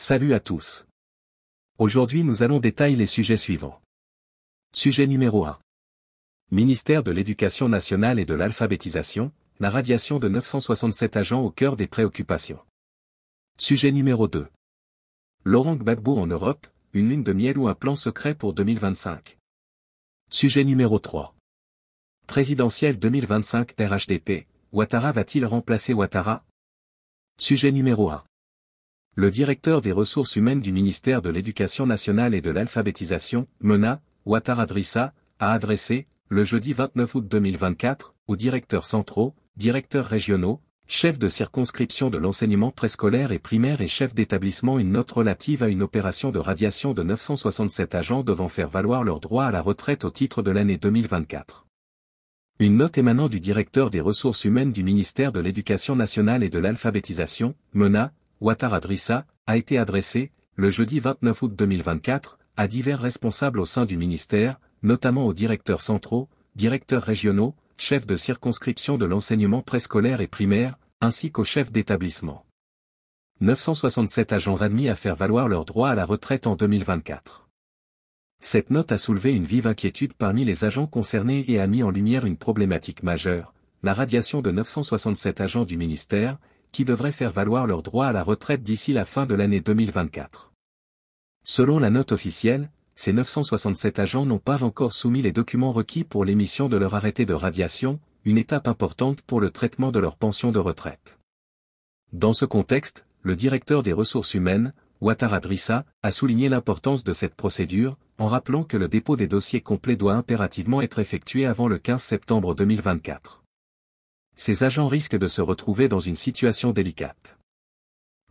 Salut à tous. Aujourd'hui nous allons détailler les sujets suivants. Sujet numéro 1. Ministère de l'Éducation nationale et de l'alphabétisation, la radiation de 967 agents au cœur des préoccupations. Sujet numéro 2. Laurent Gbagbo en Europe, une lune de miel ou un plan secret pour 2025. Sujet numéro 3. Présidentiel 2025 RHDP, Ouattara va-t-il remplacer Ouattara Sujet numéro 1 le directeur des ressources humaines du ministère de l'Éducation nationale et de l'alphabétisation, MENA, Ouattara Drissa, a adressé, le jeudi 29 août 2024, aux directeurs centraux, directeurs régionaux, chefs de circonscription de l'enseignement préscolaire et primaire et chefs d'établissement une note relative à une opération de radiation de 967 agents devant faire valoir leur droit à la retraite au titre de l'année 2024. Une note émanant du directeur des ressources humaines du ministère de l'Éducation nationale et de l'alphabétisation, MENA, Ouattara Drissa, a été adressée, le jeudi 29 août 2024, à divers responsables au sein du ministère, notamment aux directeurs centraux, directeurs régionaux, chefs de circonscription de l'enseignement préscolaire et primaire, ainsi qu'aux chefs d'établissement. 967 agents admis à faire valoir leur droit à la retraite en 2024. Cette note a soulevé une vive inquiétude parmi les agents concernés et a mis en lumière une problématique majeure, la radiation de 967 agents du ministère, qui devraient faire valoir leur droit à la retraite d'ici la fin de l'année 2024. Selon la note officielle, ces 967 agents n'ont pas encore soumis les documents requis pour l'émission de leur arrêté de radiation, une étape importante pour le traitement de leur pension de retraite. Dans ce contexte, le directeur des ressources humaines, Ouattara Drissa, a souligné l'importance de cette procédure, en rappelant que le dépôt des dossiers complets doit impérativement être effectué avant le 15 septembre 2024 ces agents risquent de se retrouver dans une situation délicate.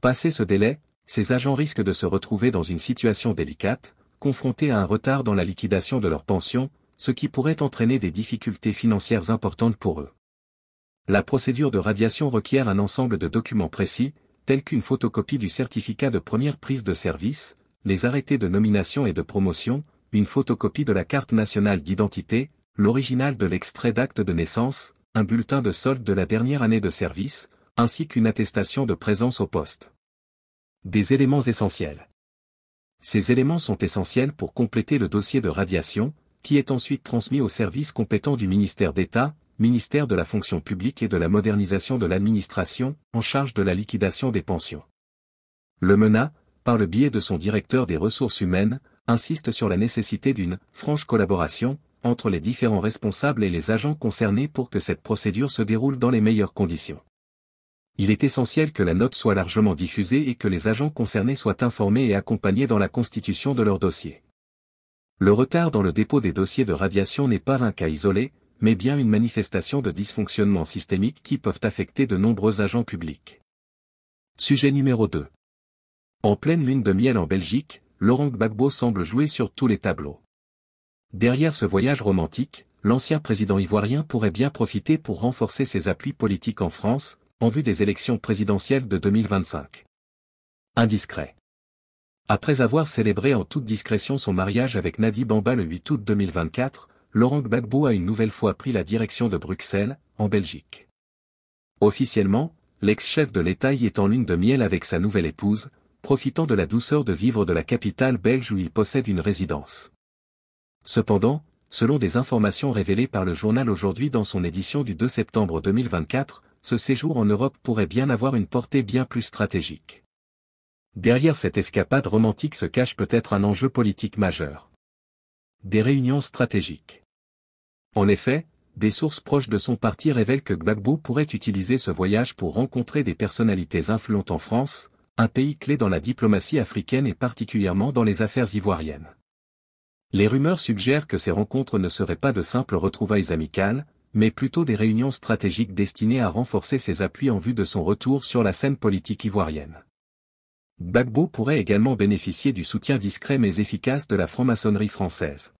Passé ce délai, ces agents risquent de se retrouver dans une situation délicate, confrontés à un retard dans la liquidation de leur pension, ce qui pourrait entraîner des difficultés financières importantes pour eux. La procédure de radiation requiert un ensemble de documents précis, tels qu'une photocopie du certificat de première prise de service, les arrêtés de nomination et de promotion, une photocopie de la carte nationale d'identité, l'original de l'extrait d'acte de naissance, un bulletin de solde de la dernière année de service, ainsi qu'une attestation de présence au poste. Des éléments essentiels. Ces éléments sont essentiels pour compléter le dossier de radiation, qui est ensuite transmis au service compétent du ministère d'État, ministère de la fonction publique et de la modernisation de l'administration, en charge de la liquidation des pensions. Le MENA, par le biais de son directeur des ressources humaines, insiste sur la nécessité d'une franche collaboration entre les différents responsables et les agents concernés pour que cette procédure se déroule dans les meilleures conditions. Il est essentiel que la note soit largement diffusée et que les agents concernés soient informés et accompagnés dans la constitution de leur dossier. Le retard dans le dépôt des dossiers de radiation n'est pas un cas isolé, mais bien une manifestation de dysfonctionnements systémiques qui peuvent affecter de nombreux agents publics. Sujet numéro 2. En pleine lune de miel en Belgique, Laurent Gbagbo semble jouer sur tous les tableaux. Derrière ce voyage romantique, l'ancien président ivoirien pourrait bien profiter pour renforcer ses appuis politiques en France, en vue des élections présidentielles de 2025. Indiscret. Après avoir célébré en toute discrétion son mariage avec Nadi Bamba le 8 août 2024, Laurent Gbagbo a une nouvelle fois pris la direction de Bruxelles, en Belgique. Officiellement, l'ex-chef de l'État y est en lune de miel avec sa nouvelle épouse, profitant de la douceur de vivre de la capitale belge où il possède une résidence. Cependant, selon des informations révélées par le journal aujourd'hui dans son édition du 2 septembre 2024, ce séjour en Europe pourrait bien avoir une portée bien plus stratégique. Derrière cette escapade romantique se cache peut-être un enjeu politique majeur. Des réunions stratégiques. En effet, des sources proches de son parti révèlent que Gbagbo pourrait utiliser ce voyage pour rencontrer des personnalités influentes en France, un pays clé dans la diplomatie africaine et particulièrement dans les affaires ivoiriennes. Les rumeurs suggèrent que ces rencontres ne seraient pas de simples retrouvailles amicales, mais plutôt des réunions stratégiques destinées à renforcer ses appuis en vue de son retour sur la scène politique ivoirienne. Gbagbo pourrait également bénéficier du soutien discret mais efficace de la franc-maçonnerie française.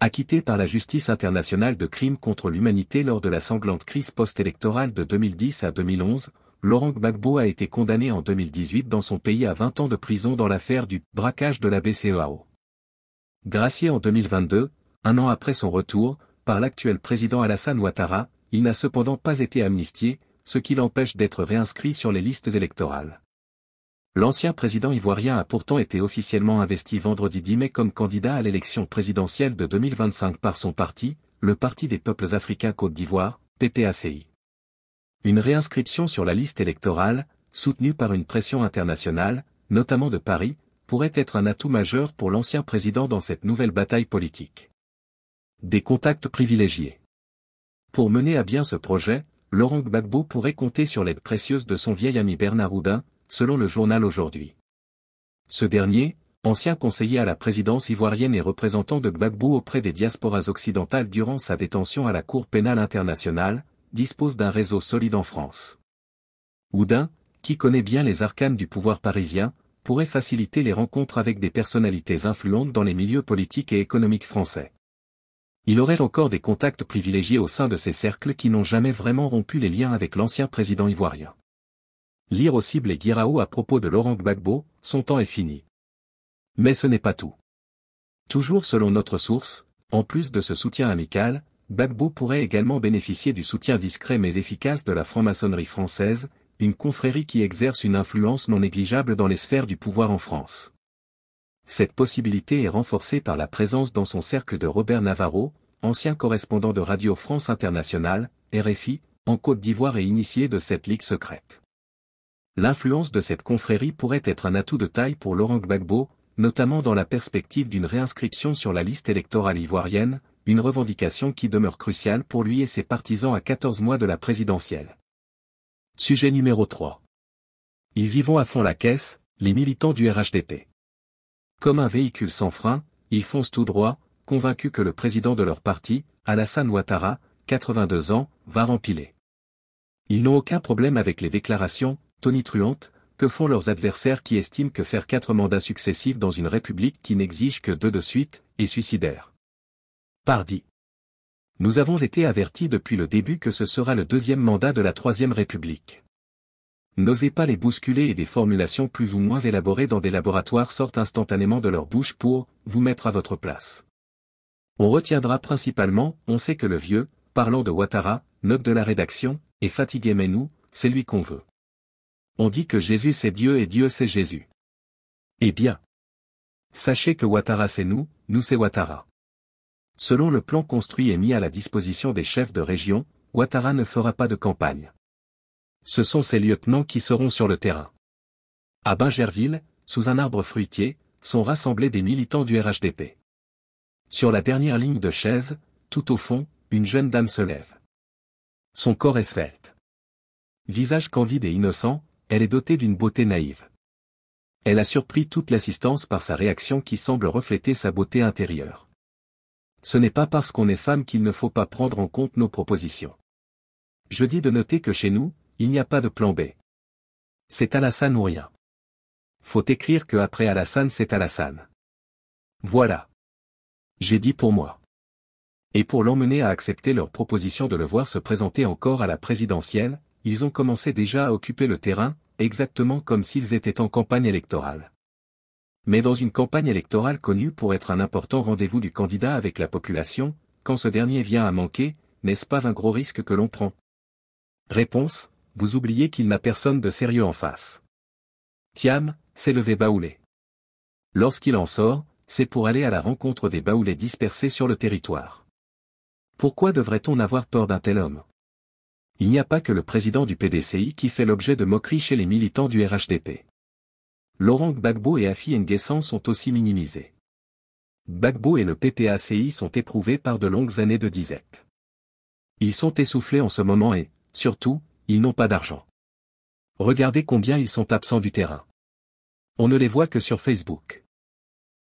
Acquitté par la justice internationale de crimes contre l'humanité lors de la sanglante crise post-électorale de 2010 à 2011, Laurent Gbagbo a été condamné en 2018 dans son pays à 20 ans de prison dans l'affaire du braquage de la BCEAO. Gracié en 2022, un an après son retour, par l'actuel président Alassane Ouattara, il n'a cependant pas été amnistié, ce qui l'empêche d'être réinscrit sur les listes électorales. L'ancien président ivoirien a pourtant été officiellement investi vendredi 10 mai comme candidat à l'élection présidentielle de 2025 par son parti, le Parti des peuples africains Côte d'Ivoire, PPACI. Une réinscription sur la liste électorale, soutenue par une pression internationale, notamment de Paris, pourrait être un atout majeur pour l'ancien président dans cette nouvelle bataille politique. Des contacts privilégiés. Pour mener à bien ce projet, Laurent Gbagbo pourrait compter sur l'aide précieuse de son vieil ami Bernard Houdin, selon le journal Aujourd'hui. Ce dernier, ancien conseiller à la présidence ivoirienne et représentant de Gbagbo auprès des diasporas occidentales durant sa détention à la Cour pénale internationale, dispose d'un réseau solide en France. Houdin, qui connaît bien les arcanes du pouvoir parisien, pourrait faciliter les rencontres avec des personnalités influentes dans les milieux politiques et économiques français. Il aurait encore des contacts privilégiés au sein de ces cercles qui n'ont jamais vraiment rompu les liens avec l'ancien président ivoirien. Lire aussi cibles et Guirao à propos de Laurent Gbagbo, son temps est fini. Mais ce n'est pas tout. Toujours selon notre source, en plus de ce soutien amical, Gbagbo pourrait également bénéficier du soutien discret mais efficace de la franc-maçonnerie française, une confrérie qui exerce une influence non négligeable dans les sphères du pouvoir en France. Cette possibilité est renforcée par la présence dans son cercle de Robert Navarro, ancien correspondant de Radio France Internationale, RFI, en Côte d'Ivoire et initié de cette ligue secrète. L'influence de cette confrérie pourrait être un atout de taille pour Laurent Gbagbo, notamment dans la perspective d'une réinscription sur la liste électorale ivoirienne, une revendication qui demeure cruciale pour lui et ses partisans à 14 mois de la présidentielle. Sujet numéro 3. Ils y vont à fond la caisse, les militants du RHDP. Comme un véhicule sans frein, ils foncent tout droit, convaincus que le président de leur parti, Alassane Ouattara, 82 ans, va rempiler. Ils n'ont aucun problème avec les déclarations, tonitruantes, que font leurs adversaires qui estiment que faire quatre mandats successifs dans une république qui n'exige que deux de suite, est suicidaire. Pardi. Nous avons été avertis depuis le début que ce sera le deuxième mandat de la Troisième République. N'osez pas les bousculer et des formulations plus ou moins élaborées dans des laboratoires sortent instantanément de leur bouche pour vous mettre à votre place. On retiendra principalement, on sait que le vieux, parlant de Ouattara, note de la rédaction, est fatigué mais nous, c'est lui qu'on veut. On dit que Jésus c'est Dieu et Dieu c'est Jésus. Eh bien. Sachez que Ouattara c'est nous, nous c'est Ouattara. Selon le plan construit et mis à la disposition des chefs de région, Ouattara ne fera pas de campagne. Ce sont ses lieutenants qui seront sur le terrain. À Bingerville, sous un arbre fruitier, sont rassemblés des militants du RHDP. Sur la dernière ligne de chaise, tout au fond, une jeune dame se lève. Son corps est svelte. Visage candide et innocent, elle est dotée d'une beauté naïve. Elle a surpris toute l'assistance par sa réaction qui semble refléter sa beauté intérieure ce n'est pas parce qu'on est femme qu'il ne faut pas prendre en compte nos propositions. Je dis de noter que chez nous, il n'y a pas de plan B. C'est Alassane ou rien. Faut écrire que après Alassane c'est Alassane. Voilà. J'ai dit pour moi. Et pour l'emmener à accepter leur proposition de le voir se présenter encore à la présidentielle, ils ont commencé déjà à occuper le terrain, exactement comme s'ils étaient en campagne électorale mais dans une campagne électorale connue pour être un important rendez-vous du candidat avec la population, quand ce dernier vient à manquer, n'est-ce pas un gros risque que l'on prend Réponse, vous oubliez qu'il n'a personne de sérieux en face. Tiam, s'est le baoulé. Lorsqu'il en sort, c'est pour aller à la rencontre des baoulés dispersés sur le territoire. Pourquoi devrait-on avoir peur d'un tel homme Il n'y a pas que le président du PDCI qui fait l'objet de moqueries chez les militants du RHDP. Laurent Gbagbo et Afi Nguessan sont aussi minimisés. Gbagbo et le PPACI sont éprouvés par de longues années de disette. Ils sont essoufflés en ce moment et, surtout, ils n'ont pas d'argent. Regardez combien ils sont absents du terrain. On ne les voit que sur Facebook.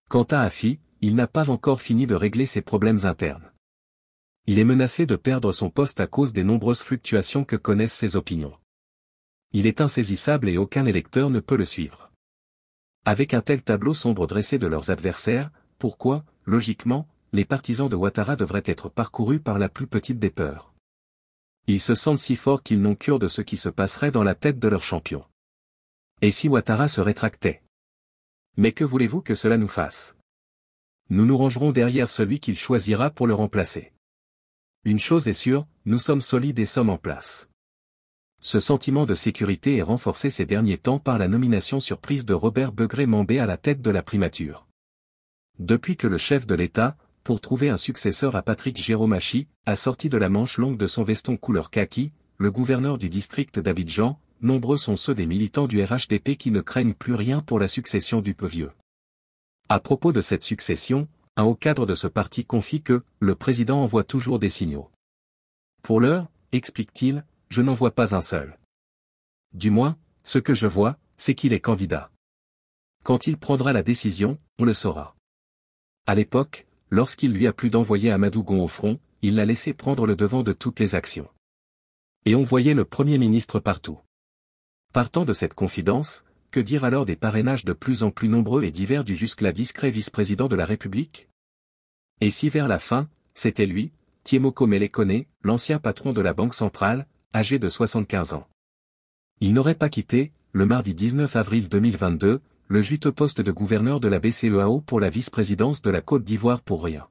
Quant à Afi, il n'a pas encore fini de régler ses problèmes internes. Il est menacé de perdre son poste à cause des nombreuses fluctuations que connaissent ses opinions. Il est insaisissable et aucun électeur ne peut le suivre. Avec un tel tableau sombre dressé de leurs adversaires, pourquoi, logiquement, les partisans de Ouattara devraient être parcourus par la plus petite des peurs Ils se sentent si forts qu'ils n'ont cure de ce qui se passerait dans la tête de leur champion. Et si Ouattara se rétractait Mais que voulez-vous que cela nous fasse Nous nous rangerons derrière celui qu'il choisira pour le remplacer. Une chose est sûre, nous sommes solides et sommes en place ce sentiment de sécurité est renforcé ces derniers temps par la nomination surprise de Robert Begré-Mambé à la tête de la primature. Depuis que le chef de l'État, pour trouver un successeur à Patrick Jéromachi, a sorti de la manche longue de son veston couleur kaki, le gouverneur du district d'Abidjan, nombreux sont ceux des militants du RHDP qui ne craignent plus rien pour la succession du peu vieux. À propos de cette succession, un haut cadre de ce parti confie que « le président envoie toujours des signaux ». Pour l'heure, explique-t-il, je n'en vois pas un seul. Du moins, ce que je vois, c'est qu'il est candidat. Quand il prendra la décision, on le saura. À l'époque, lorsqu'il lui a plu d'envoyer Amadougon au front, il l'a laissé prendre le devant de toutes les actions. Et on voyait le Premier ministre partout. Partant de cette confidence, que dire alors des parrainages de plus en plus nombreux et divers du jusque-là discret vice-président de la République Et si vers la fin, c'était lui, Thiemoko Melekone, l'ancien patron de la Banque centrale, âgé de 75 ans. Il n'aurait pas quitté, le mardi 19 avril 2022, le jute poste de gouverneur de la BCEAO pour la vice-présidence de la Côte d'Ivoire pour rien.